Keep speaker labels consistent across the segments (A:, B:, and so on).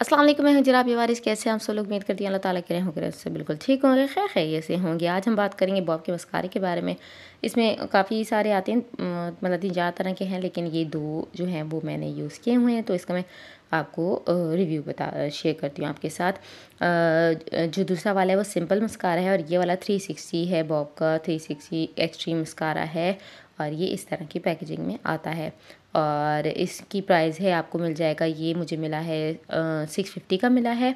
A: अस्सलाम वालेकुम मैं हूं जनाब ये वारिस कैसे हैं आप सब लोग उम्मीद करती हैं अल्लाह ताला के होंगे उससे बिल्कुल ठीक होंगे खैर खैर से होंगे आज हम बात करेंगे बॉब के मस्कारे के बारे में इसमें काफ़ी सारे आते हैं मतलब तीन चार तरह के हैं लेकिन ये दो जो हैं वो मैंने यूज़ किए हुए हैं तो इसका मैं आपको रिव्यू बता शेयर करती हूँ आपके साथ जो दूसरा वाला है वो सिंपल मस्कारा है और ये वाला थ्री सिक्सटी है बॉब का थ्री सिक्सटी एक्सट्रीम मस्कारा है और ये इस तरह की पैकेजिंग में आता है और इसकी प्राइस है आपको मिल जाएगा ये मुझे मिला है सिक्स फिफ्टी का मिला है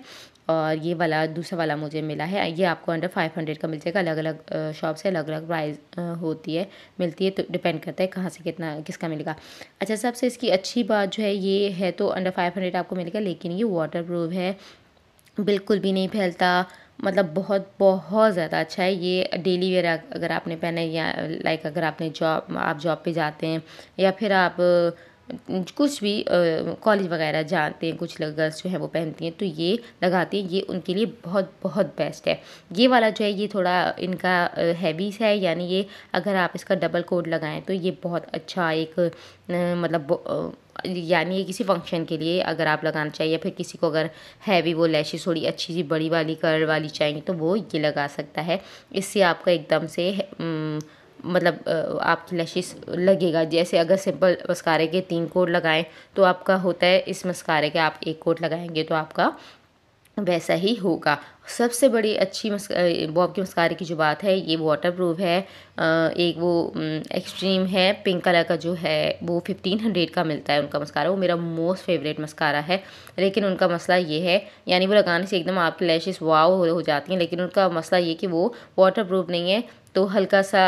A: और ये वाला दूसरा वाला मुझे मिला है ये आपको अंडर फाइव हंड्रेड का मिल जाएगा अलग अलग शॉप से अलग अलग प्राइस होती है मिलती है तो डिपेंड करता है कहाँ से कितना किसका मिलेगा अच्छा सबसे इसकी अच्छी बात जो है ये है तो अंडर फाइव हंड्रेड आपको मिलेगा लेकिन ये वाटर प्रूफ है बिल्कुल भी नहीं फैलता मतलब बहुत बहुत ज़्यादा अच्छा है ये डेली वेयर अगर आपने पहने या लाइक अगर आपने जॉब आप जॉब पे जाते हैं या फिर आप कुछ भी कॉलेज वगैरह जाते हैं कुछ गर्ल्स जो हैं वो पहनती हैं तो ये लगाती हैं ये उनके लिए बहुत बहुत बेस्ट है ये वाला जो है ये थोड़ा इनका हैवी सा है यानी ये अगर आप इसका डबल कोड लगाएं तो ये बहुत अच्छा एक मतलब यानी ये किसी फंक्शन के लिए अगर आप लगाना चाहिए या फिर किसी को अगर हैवी वो लैशेज थोड़ी अच्छी सी बड़ी वाली कलर वाली चाहिए तो वो ये लगा सकता है इससे आपका एकदम से हम्म, मतलब आपकी लैशेस लगेगा जैसे अगर सिंपल मस्कारे के तीन कोट लगाएं तो आपका होता है इस मस्कारे के आप एक कोट लगाएंगे तो आपका वैसा ही होगा सबसे बड़ी अच्छी बॉब की मस्कारे की जो बात है ये वाटर प्रूफ है एक वो एक्सट्रीम है पिंक कलर का जो है वो फिफ्टीन हंड्रेड का मिलता है उनका मस्कारा वो मेरा मोस्ट फेवरेट मस्कारा है लेकिन उनका मसला ये है यानी वो लगाने से एकदम आपकी लैशेस वाव हो जाती हैं लेकिन उनका मसला ये कि वो वाटर प्रूफ नहीं है तो हल्का सा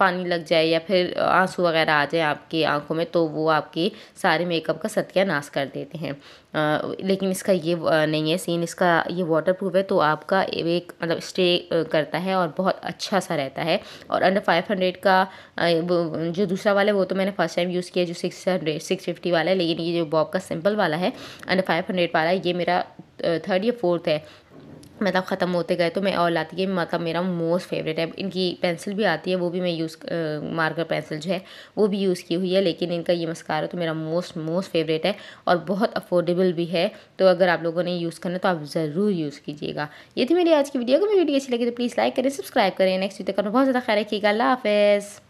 A: पानी लग जाए या फिर आंसू वगैरह आ जाए आपकी आंखों में तो वो आपके सारे मेकअप का सत्यानाश कर देते हैं आ, लेकिन इसका ये नहीं है सीन इसका ये वाटर प्रूफ है तो आपका एक मतलब स्टे करता है और बहुत अच्छा सा रहता है और अंडर फाइव हंड्रेड का जो दूसरा वाला है वो तो मैंने फर्स्ट टाइम यूज़ किया जो सिक्स हंड्रेड सिक्स फिफ्टी वाला है लेकिन ये जो बॉब का सिंपल वाला है अंडर फाइव हंड्रेड वाला ये मेरा थर्ड या फोर्थ है मतलब ख़त्म होते गए तो मैं और लाती है मतलब मेरा मोस्ट फेवरेट है इनकी पेंसिल भी आती है वो भी मैं यूज़ मार्कर पेंसिल जो है वो भी यूज़ की हुई है लेकिन इनका ये मस्कार तो मेरा मोस्ट मोस्ट फेवरेट है और बहुत अफोर्डेबल भी है तो अगर आप लोगों ने यूज़ करना तो आप ज़रूर यूज़ कीजिएगा ये थी मेरी आज की वीडियो अगर मेरी वीडियो अच्छी लगी तो प्लीज़ लाइक करें सब्सक्राइब करें नेक्स्ट वीडियो का बहुत ज़्यादा ख्याल रखिएगा अल्लाह हाफ़